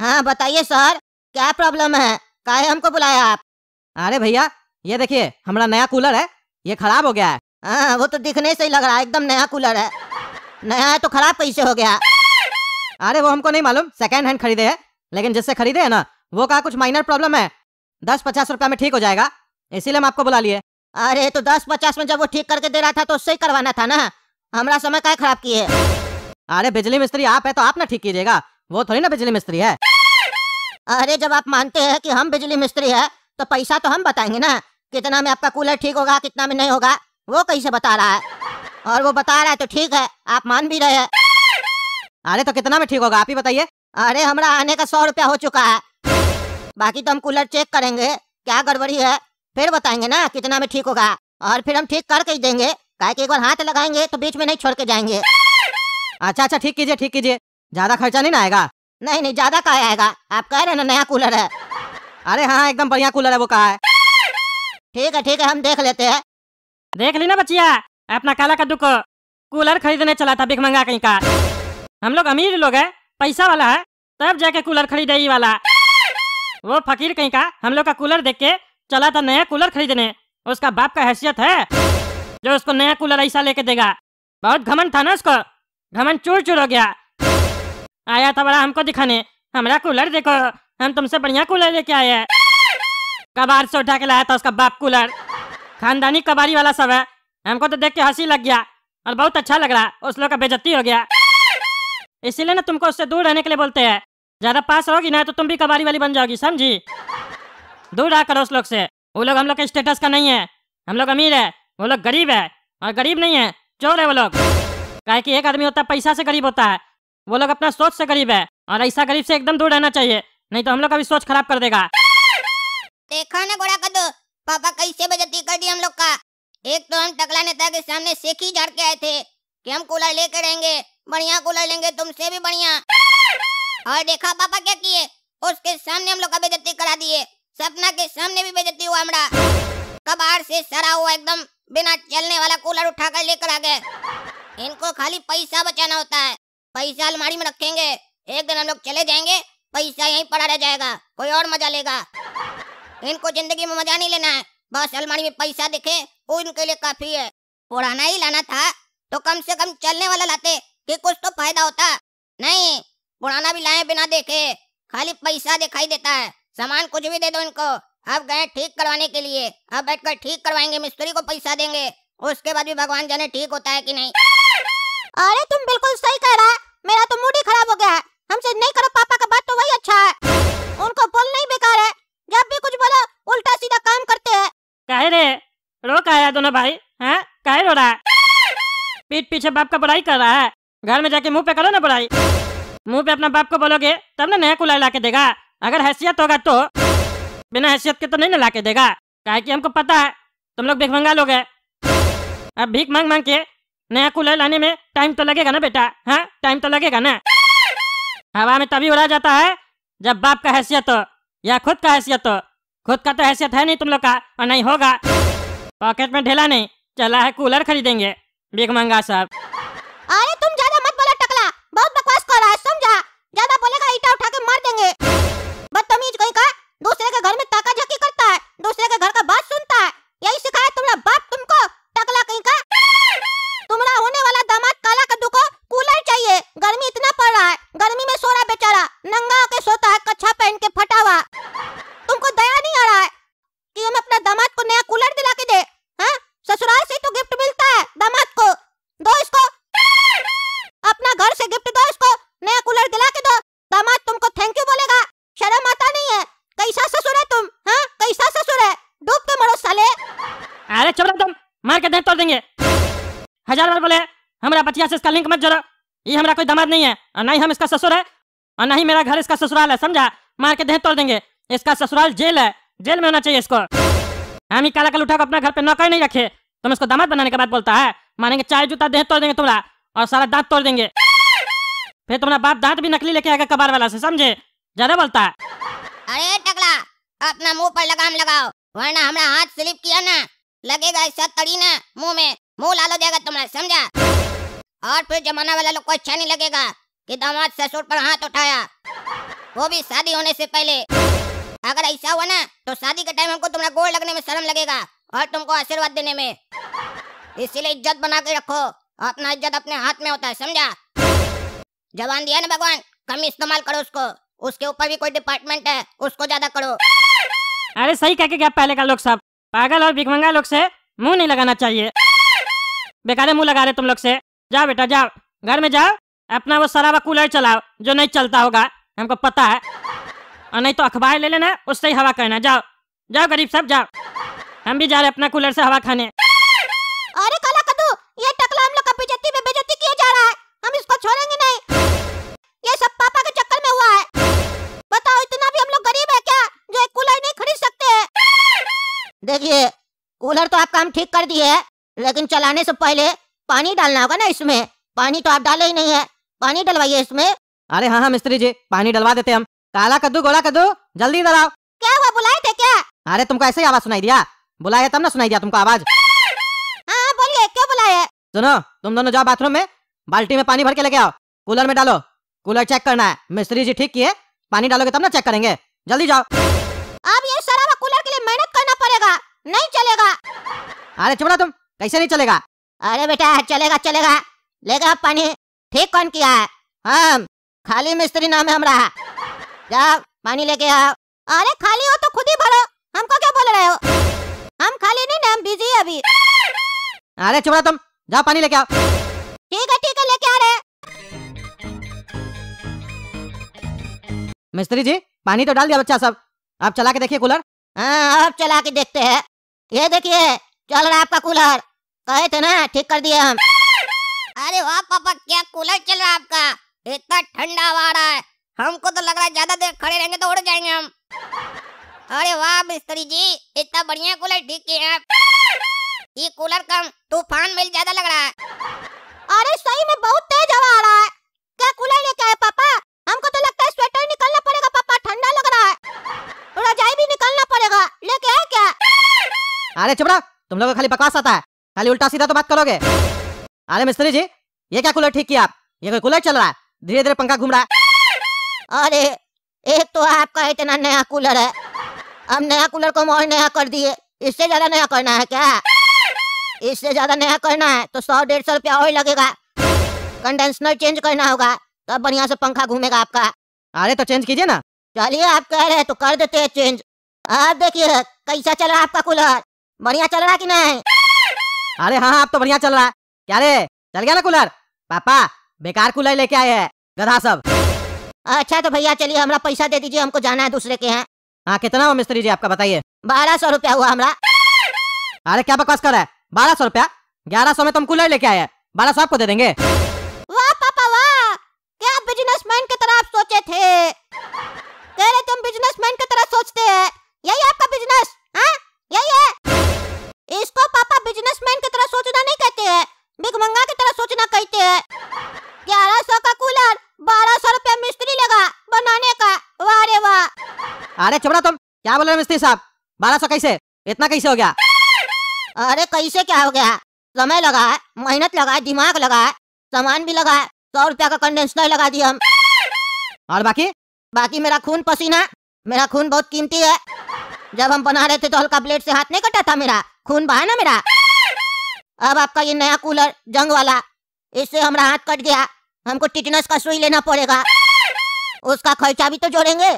हाँ बताइए सर क्या प्रॉब्लम है काहे हमको बुलाया आप अरे भैया ये देखिए हमारा नया कूलर है ये खराब हो गया है हाँ वो तो दिखने से ही लग रहा है एकदम नया कूलर है नया है तो खराब कैसे हो गया अरे वो हमको नहीं मालूम सेकेंड हैंड खरीदे है लेकिन जिससे खरीदे है ना वो कहा कुछ माइनर प्रॉब्लम है दस पचास रुपया में ठीक हो जाएगा इसीलिए हम आपको बुला लिए अरे तो दस पचास में जब वो ठीक करके दे रहा था तो उससे ही करवाना था ना हमारा समय का खराब किए अरे बिजली मिस्त्री आप है तो आप ना ठीक कीजिएगा वो थोड़ी ना बिजली मिस्त्री है अरे जब आप मानते हैं कि हम बिजली मिस्त्री है तो पैसा तो हम बताएंगे ना कितना में आपका कूलर ठीक होगा कितना में नहीं होगा वो कैसे बता रहा है और वो बता रहा है तो ठीक है आप मान भी रहे हैं अरे तो कितना में ठीक होगा आप ही बताइए अरे हमारा आने का सौ रुपया हो चुका है बाकी तो हम कूलर चेक करेंगे क्या गड़बड़ी है फिर बताएंगे ना कितना में ठीक होगा और फिर हम ठीक करके ही देंगे काहे कि एक बार हाथ लगाएंगे तो बीच में नहीं छोड़ के जाएंगे अच्छा अच्छा ठीक कीजिए ठीक कीजिए ज्यादा खर्चा नहीं ना आएगा नहीं नहीं ज्यादा कहा आएगा आप कह रहे ना नया कूलर है अरे हाँ एकदम बढ़िया कूलर है वो कहा है ठीक है ठीक है हम देख लेते हैं देख ली ना बचिया अपना काला कद्दू को कूलर खरीदने चला था बिग मंगा कहीं का हम लोग अमीर लोग है पैसा वाला है तब जाके कूलर खरीदे वाला वो फकीर कहीं का हम लोग का कूलर देख के चला था नया कूलर खरीदने उसका बाप का हैसियत है जो उसको नया कूलर ऐसा लेके देगा बहुत घमन था ना उसको घमन चूर चूर हो गया आया था बड़ा हमको दिखाने हमारा कूलर देखो हम तुमसे बढ़िया कूलर लेके आए हैं कबाड़ से उठा के लाया था उसका बाप कूलर खानदानी कबाड़ी वाला सब है हमको तो देख के हंसी लग गया और बहुत अच्छा लग रहा है उस लोग का बेजती हो गया इसीलिए ना तुमको उससे दूर रहने के लिए बोलते हैं ज्यादा पास होगी ना तो तुम भी कबाड़ी वाली बन जाओगी समझी दूर रहा करो उस लोग से वो लोग हम लोग के स्टेटस का नहीं है हम लोग अमीर है वो लोग गरीब है और गरीब नहीं है चोर है वो लोग कहे कि एक आदमी होता है पैसा से गरीब होता है वो लोग अपना सोच से गरीब है और ऐसा गरीब से एकदम दूर रहना चाहिए नहीं तो हम लोग का भी सोच खराब कर देगा देखा ना गोड़ा कदू पापा कैसे बजती कर दी हम लोग का एक तो हम टकला नेता के सामने सेखी झाड़ के आए थे कि हम कूलर लेके रहेंगे बढ़िया कूलर लेंगे तुमसे भी बढ़िया और देखा पापा क्या किए उसके सामने हम लोग का बेजती करा दिए सपना के सामने भी बेजती हुआ हमारा कबाड़ से सरा हुआ एकदम बिना चलने वाला कूलर उठा कर लेकर आ गए इनको खाली पैसा बचाना होता है पैसा अलमारी में रखेंगे एक दिन हम लोग चले जाएंगे पैसा यहीं पड़ा रह जाएगा कोई और मजा लेगा इनको जिंदगी में मजा नहीं लेना है बस अलमारी में पैसा दिखे वो इनके लिए काफी है पुराना ही लाना था तो कम से कम चलने वाला लाते कि कुछ तो फायदा होता नहीं पुराना भी लाए बिना देखे खाली पैसा दिखाई देता है सामान कुछ भी दे दो इनको अब गए ठीक करवाने के लिए अब बैठकर ठीक करवाएंगे मिस्त्री को पैसा देंगे उसके बाद भी भगवान जाने ठीक होता है कि नहीं अरे तुम बिल्कुल सही कह रहा है मेरा तो मूड ही खराब हो गया है हमसे नहीं करो पापा का बात तो वही अच्छा है उनको बोल नहीं बेकार है जब भी कुछ बोलो उल्टा सीधा काम करते है कह रहे रो आया दोनों भाई है कहे रो रहा है पीठ पीछे बाप का बुराई कर रहा है घर में जाके मुंह पे करो ना बुराई मुंह पे अपना बाप को बोलोगे तब ना नया कुला ला के देगा अगर हैसियत होगा तो बिना हैसियत के तो नहीं ना ला के देगा काहे कि हमको पता है तुम लोग भीख मंगा लोगे अब भीख मांग मांग के नया कूलर लाने में टाइम तो लगेगा ना बेटा हाँ टाइम तो लगेगा ना हवा में तभी उड़ा जाता है जब बाप का हैसियत हो या खुद का हैसियत हो खुद का तो हैसियत है नहीं तुम लोग का और नहीं होगा पॉकेट में ढेला नहीं चला है कूलर खरीदेंगे बिग मंगा साहब अरे तुम ज्यादा मत बोला टकला बहुत बकवास कर रहा है समझा ज्यादा बोलेगा ईटा उठा के मार देंगे बदतमीज कहीं का दूसरे के घर में ताका झाकी करता है दूसरे के घर का बात सुनता है यही सिखाया तुमने बाप हथियार से इसका लिंक मत जोड़ो ये हमारा कोई दमाद नहीं है और ना ही हम इसका ससुर है और ना ही मेरा घर इसका ससुराल है समझा मार के देह तोड़ देंगे इसका ससुराल जेल है जेल में होना चाहिए इसको हम ही काला कल उठा अपना घर पे नौकर नहीं रखे तुम इसको दामाद बनाने के बाद बोलता है मानेंगे चाय जूता देह तोड़ देंगे तुम्हारा और सारा दांत तोड़ देंगे फिर तुम्हारा बाप दांत भी नकली लेके आएगा कबार वाला से समझे ज्यादा बोलता है अरे टकला अपना मुंह पर लगाम लगाओ वरना हमारा हाथ स्लिप किया ना लगेगा ऐसा तड़ी ना मुंह में मुंह लाल हो जाएगा तुम्हारा समझा और फिर जमाना वाला लोग को अच्छा नहीं लगेगा कि दामाद ससुर पर हाथ उठाया वो भी शादी होने से पहले अगर ऐसा हुआ ना तो शादी के टाइम हमको तुम्हारा गोल लगने में शर्म लगेगा और तुमको आशीर्वाद देने में इसीलिए इज्जत बना के रखो अपना इज्जत अपने हाथ में होता है समझा जवान दिया ना भगवान कम इस्तेमाल करो उसको उसके ऊपर भी कोई डिपार्टमेंट है उसको ज्यादा करो अरे सही कह के क्या पहले का लोग सब पागल और भिकमंगा लोग से मुंह नहीं लगाना चाहिए बेकार मुंह लगा रहे तुम लोग से जा बेटा जा घर में जाओ अपना वो सारा कूलर चलाओ जो नहीं चलता होगा हमको पता है और नहीं तो अखबार ले लेना उससे ही हवा करना जाओ जाओ गरीब साहब जाओ हम भी जा रहे अपना कूलर से हवा खाने अरे काला कद्दू ये टकला हम लोग का बेइज्जती में बेइज्जती किया जा रहा है हम इसको छोड़ेंगे नहीं ये सब पापा के चक्कर में हुआ है बताओ इतना भी हम लोग गरीब है क्या जो एक कूलर नहीं खरीद सकते हैं देखिए कूलर तो आपका हम ठीक कर दिए लेकिन चलाने से पहले पानी डालना होगा ना इसमें पानी तो आप डाले ही नहीं है पानी डलवाइए इसमें अरे हाँ हाँ मिस्त्री जी पानी डलवा देते हम काला कद्दू गोला कद्दू जल्दी इधर आओ क्या हुआ बुलाए थे क्या अरे तुमको ऐसे ही आवाज सुनाई दिया बुलाया तब ना सुनाई दिया तुमको आवाज हाँ, हाँ बोलिए क्या बुलाया सुनो तुम दोनों जाओ बाथरूम में बाल्टी में पानी भर के लेके आओ कूलर में डालो कूलर चेक करना है मिस्त्री जी ठीक किए पानी डालोगे तब ना चेक करेंगे जल्दी जाओ अब ये सारा कूलर के लिए मेहनत करना पड़ेगा नहीं चलेगा अरे चुपड़ा तुम कैसे नहीं चलेगा अरे बेटा चलेगा चलेगा लेगा पानी ठीक कौन किया है हम खाली मिस्त्री नाम है हमारा जाओ पानी लेके आओ अरे खाली हो तो खुद ही भरो हमको क्या बोल रहे हो हम खाली नहीं ना हम बिजी अभी अरे चुपड़ा तुम जाओ पानी लेके आओ ठीक है ठीक है लेके आ रहे मिस्त्री जी पानी तो डाल दिया बच्चा सब आप चला के देखिए कूलर हाँ आप चला के देखते हैं ये देखिए चल रहा है आपका कूलर कहे थे ना ठीक कर दिया हम अरे वाह पापा क्या कूलर चल रहा है आपका इतना ठंडा हवा रहा है हमको तो लग रहा है ज्यादा देर खड़े रहेंगे तो उड़ जाएंगे हम अरे वाह मिस्त्री जी इतना बढ़िया कूलर ठीक किया आप ये कूलर कम तूफान मिल ज्यादा लग रहा है अरे सही में बहुत तेज हवा आ रहा है क्या कूलर लेके आए पापा हमको तो लगता है स्वेटर निकलना पड़ेगा पापा ठंडा लग रहा है रजाई भी निकलना पड़ेगा लेके आए क्या अरे चुप रहो तुम लोगों को खाली बकवास आता है खाली उल्टा सीधा तो बात करोगे अरे मिस्त्री जी ये क्या कूलर ठीक किया आप ये कोई कूलर चल रहा है धीरे धीरे पंखा घूम रहा है अरे एक तो आपका इतना नया कूलर है अब नया कूलर को और नया कर दिए इससे ज्यादा नया करना है क्या इससे ज्यादा नया करना है तो सौ डेढ़ सौ रुपया और लगेगा कंडेंसर चेंज करना होगा तब तो बढ़िया से पंखा घूमेगा आपका अरे तो चेंज कीजिए ना चलिए आप कह रहे हैं तो कर देते हैं चेंज आप देखिए कैसा चल रहा है आपका कूलर बढ़िया चल रहा कि नहीं अरे हाँ हाँ अब तो बढ़िया चल रहा है क्या रे चल गया ना कूलर पापा बेकार कूलर लेके आए हैं गधा सब अच्छा तो भैया चलिए हमारा पैसा दे दीजिए हमको जाना है दूसरे के यहाँ हाँ कितना हो मिस्त्री जी आपका बताइए बारह सौ रुपया हुआ हमारा अरे क्या बकवास कर रहा है बारह सौ रुपया ग्यारह सौ में तुम तो कूलर लेके आए बारह सौ आपको दे देंगे वाह पापा वाह क्या बिजनेसमैन की तरह आप सोचे थे कह रहे तुम बिजनेसमैन की तरह सोचते हैं यही आपका बिजनेस हाँ? यही है इसको पापा आप बिजनेसमैन की तरह सोचना नहीं कहते हैं बिग मंगा की तरह सोचना कहते हैं ग्यारह सौ का कूलर बारह सौ रूपया मिस्त्री लगा बनाने का वाह रे वाह अरे चुप तुम क्या बोल रहे मिस्त्री साहब बारह सौ कैसे इतना कैसे हो गया अरे कैसे क्या हो गया समय लगा है मेहनत लगा है दिमाग लगा है सामान भी लगा है सौ रुपया का कंडेंसर लगा दिया हम और बाकी बाकी मेरा खून पसीना मेरा खून बहुत कीमती है जब हम बना रहे थे तो हल्का ब्लेड से हाथ नहीं कटा था मेरा खून बहा ना मेरा अब आपका ये नया कूलर जंग वाला इससे हमारा हाथ कट गया हमको टिटनस का सुई लेना पड़ेगा उसका खर्चा भी तो जोड़ेंगे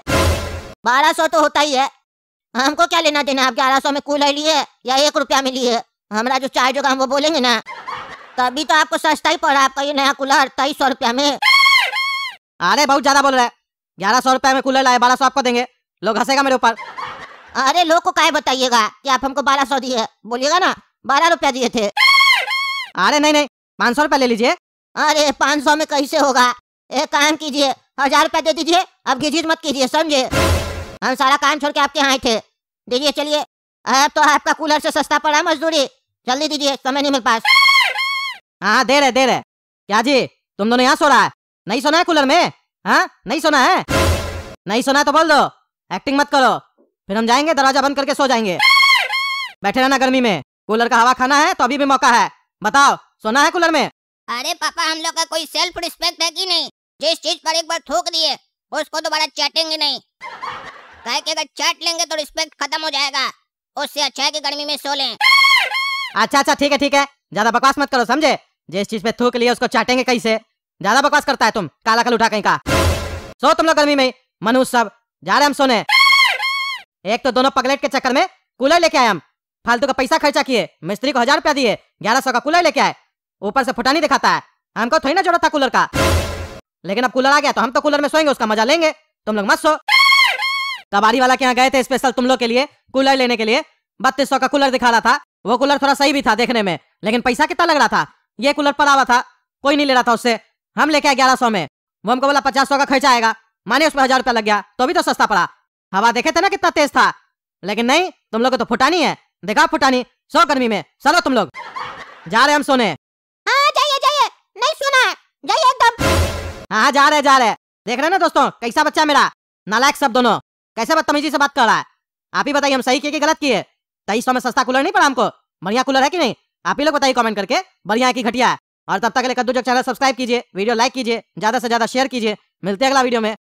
बारह सौ तो होता ही है हमको क्या लेना देना आप ग्यारह सौ में कूलर लिए या एक रुपया में लिए हमारा जो चार्ज होगा हम वो बोलेंगे ना तभी तो आपको सस्ता ही पड़ रहा आपका ये नया कूलर तेईस सौ रुपया में अरे बहुत ज्यादा बोल रहे हैं ग्यारह सौ रुपया में कूलर लाए बारह सौ आपको देंगे लोग हंसेगा मेरे ऊपर अरे लोग को काहे बताइएगा कि आप हमको बारह सौ दिए बोलिएगा ना बारह रुपया दिए थे अरे नहीं नहीं पाँच सौ रुपया ले लीजिए अरे पाँच सौ में कैसे होगा एक काम कीजिए हजार रुपया दे दीजिए अब घिझिट मत कीजिए समझे हम सारा काम छोड़ के आपके यहाँ थे दीजिए चलिए अब तो आपका कूलर से सस्ता पड़ा मजदूरी जल्दी दीजिए समय नहीं मेरे पास हाँ दे रहे दे रहे क्या जी तुम दोनों यहाँ सो रहा है नहीं सुना है कूलर में हाँ नहीं सुना है नहीं सुना है तो बोल दो एक्टिंग मत करो फिर हम जाएंगे दरवाजा बंद करके सो जाएंगे बैठे रहना गर्मी में कूलर का हवा खाना है तो अभी भी मौका है बताओ सोना है कूलर में अरे पापा हम लोग का कोई सेल्फ रिस्पेक्ट है कि नहीं जिस चीज पर एक बार थूक दिए उसको दोबारा चाटेंगे नहीं कहे कि अगर चाट लेंगे तो रिस्पेक्ट खत्म हो जाएगा उससे अच्छा है कि गर्मी में सो लें अच्छा अच्छा ठीक है ठीक है ज्यादा बकवास मत करो समझे जिस चीज पे थूक लिए उसको चाटेंगे कैसे ज्यादा बकवास करता है तुम काला कल उठा कहीं का सो तुम लोग गर्मी में मनुष्य सब जा रहे हम सोने एक तो दोनों पगलेट के चक्कर में कूलर लेके आए हम फालतू का पैसा खर्चा किए मिस्त्री को हजार रुपया दिए ग्यारह सौ का कूलर लेके आए ऊपर से फुटानी दिखाता है हमको थोड़ी ना जोड़ा था कूलर का लेकिन अब कूलर आ गया तो हम तो कूलर में सोएंगे उसका मजा लेंगे तुम लोग मत सो कबाड़ी वाला के यहाँ गए थे स्पेशल तुम लोग के लिए कूलर लेने के लिए बत्तीस सौ का कूलर दिखा रहा था वो कूलर थोड़ा सही भी था देखने में लेकिन पैसा कितना लग रहा था ये कूलर पड़ा हुआ था कोई नहीं ले रहा था उससे हम लेके आए ग्यारह सौ में वो हमको बोला पचास सौ का खर्चा आएगा माने उसमें हजार रुपया लग गया तो भी तो सस्ता पड़ा हवा देखे थे ना कितना तेज था लेकिन नहीं तुम लोग को तो फुटानी है देखा फुटानी सो गर्मी में चलो तुम लोग जा रहे हम सोने हाँ जाइए जाइए नहीं जाइए एकदम हाँ, हाँ जा रहे जा रहे देख रहे ना दोस्तों कैसा बच्चा मेरा नालायक सब दोनों कैसे बदतमीजी से बात कर रहा है आप ही बताइए हम सही किए कि गलत किए तेईस सौ में सस्ता कूलर नहीं पड़ा हमको बढ़िया कूलर है कि नहीं आप ही लोग बताइए कमेंट करके बढ़िया है कि घटिया है और तब तक के लिए कद्दू जग चैनल सब्सक्राइब कीजिए वीडियो लाइक कीजिए ज्यादा से ज्यादा शेयर कीजिए मिलते हैं अगला वीडियो में